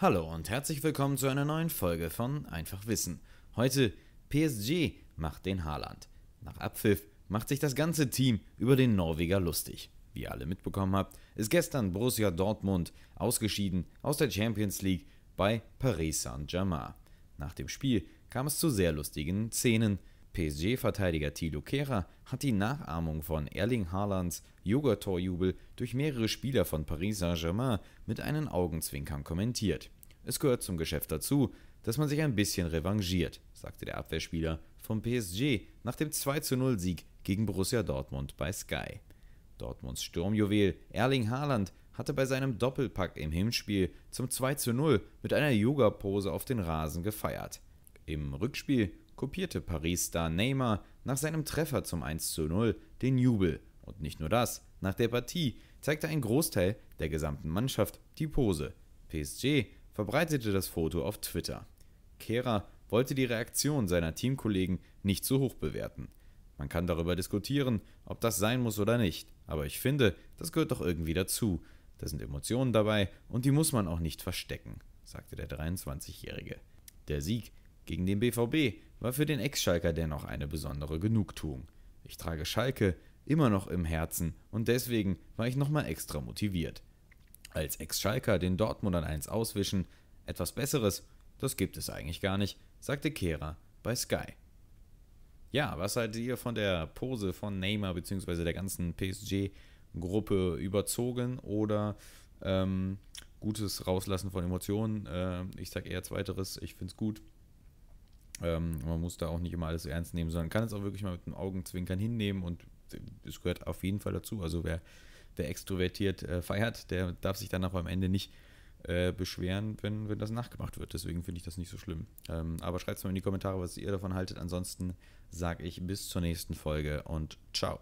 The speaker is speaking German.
Hallo und herzlich willkommen zu einer neuen Folge von Einfach Wissen. Heute PSG macht den Haaland. Nach Abpfiff macht sich das ganze Team über den Norweger lustig. Wie ihr alle mitbekommen habt, ist gestern Borussia Dortmund ausgeschieden aus der Champions League bei Paris Saint-Germain. Nach dem Spiel kam es zu sehr lustigen Szenen PSG-Verteidiger Thilo Kehrer hat die Nachahmung von Erling Haalands Joghurt-Torjubel durch mehrere Spieler von Paris Saint-Germain mit einem Augenzwinkern kommentiert. Es gehört zum Geschäft dazu, dass man sich ein bisschen revanchiert, sagte der Abwehrspieler vom PSG nach dem 2-0-Sieg gegen Borussia Dortmund bei Sky. Dortmunds Sturmjuwel Erling Haaland hatte bei seinem Doppelpack im Hinspiel zum 2-0 mit einer Yoga-Pose auf den Rasen gefeiert. Im Rückspiel kopierte Paris-Star Neymar nach seinem Treffer zum 1:0 den Jubel. Und nicht nur das, nach der Partie zeigte ein Großteil der gesamten Mannschaft die Pose. PSG verbreitete das Foto auf Twitter. Kehrer wollte die Reaktion seiner Teamkollegen nicht zu hoch bewerten. Man kann darüber diskutieren, ob das sein muss oder nicht, aber ich finde, das gehört doch irgendwie dazu. Da sind Emotionen dabei und die muss man auch nicht verstecken, sagte der 23-Jährige. Der Sieg gegen den BVB war für den Ex-Schalker dennoch eine besondere Genugtuung. Ich trage Schalke immer noch im Herzen und deswegen war ich nochmal extra motiviert. Als Ex-Schalker den Dortmundern 1 auswischen, etwas Besseres, das gibt es eigentlich gar nicht, sagte Kehrer bei Sky. Ja, was seid ihr von der Pose von Neymar bzw. der ganzen PSG-Gruppe überzogen oder ähm, gutes Rauslassen von Emotionen? Äh, ich sage eher zweiteres, ich finde es gut. Ähm, man muss da auch nicht immer alles ernst nehmen, sondern kann es auch wirklich mal mit einem Augenzwinkern hinnehmen und es gehört auf jeden Fall dazu. Also wer, wer extrovertiert äh, feiert, der darf sich danach am Ende nicht äh, beschweren, wenn, wenn das nachgemacht wird. Deswegen finde ich das nicht so schlimm. Ähm, aber schreibt es mal in die Kommentare, was ihr davon haltet. Ansonsten sage ich bis zur nächsten Folge und ciao.